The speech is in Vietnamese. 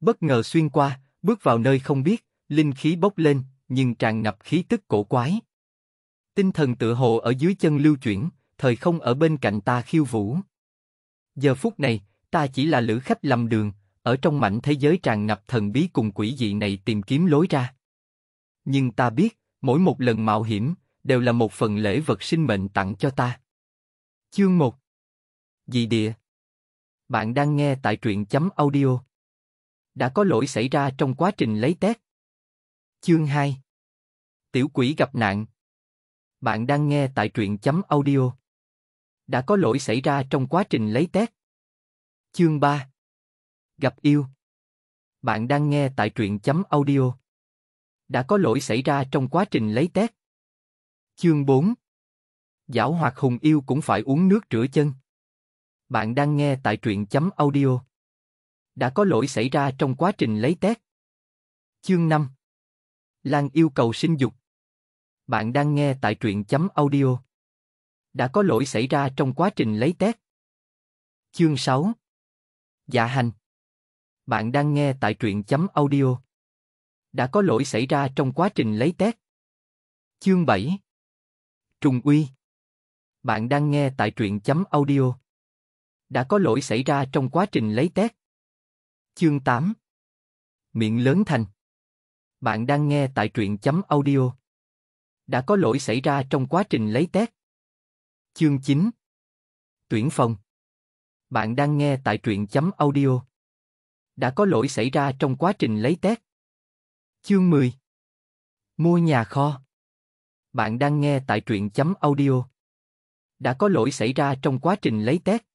Bất ngờ xuyên qua, bước vào nơi không biết, linh khí bốc lên, nhưng tràn ngập khí tức cổ quái. Tinh thần tựa hồ ở dưới chân lưu chuyển, thời không ở bên cạnh ta khiêu vũ. Giờ phút này, ta chỉ là lữ khách lầm đường, ở trong mảnh thế giới tràn ngập thần bí cùng quỷ dị này tìm kiếm lối ra. Nhưng ta biết, mỗi một lần mạo hiểm, đều là một phần lễ vật sinh mệnh tặng cho ta. Chương 1 Dị địa Bạn đang nghe tại truyện chấm audio đã có lỗi xảy ra trong quá trình lấy test. Chương 2 Tiểu quỷ gặp nạn Bạn đang nghe tại truyện chấm audio. Đã có lỗi xảy ra trong quá trình lấy test. Chương 3 Gặp yêu Bạn đang nghe tại truyện chấm audio. Đã có lỗi xảy ra trong quá trình lấy test. Chương 4 Giảo hoạt hùng yêu cũng phải uống nước rửa chân. Bạn đang nghe tại truyện chấm audio đã có lỗi xảy ra trong quá trình lấy tét. Chương 5 Lan yêu cầu sinh dục Bạn đang nghe tại truyện chấm audio. Đã có lỗi xảy ra trong quá trình lấy tét. Chương 6 Dạ hành Bạn đang nghe tại truyện chấm audio. Đã có lỗi xảy ra trong quá trình lấy tét. Chương 7 Trùng uy Bạn đang nghe tại truyện chấm audio. Đã có lỗi xảy ra trong quá trình lấy tét. Chương 8 Miệng lớn thành Bạn đang nghe tại truyện chấm audio. Đã có lỗi xảy ra trong quá trình lấy test. Chương 9 Tuyển phòng Bạn đang nghe tại truyện chấm audio. Đã có lỗi xảy ra trong quá trình lấy test. Chương 10 Mua nhà kho Bạn đang nghe tại truyện chấm audio. Đã có lỗi xảy ra trong quá trình lấy test.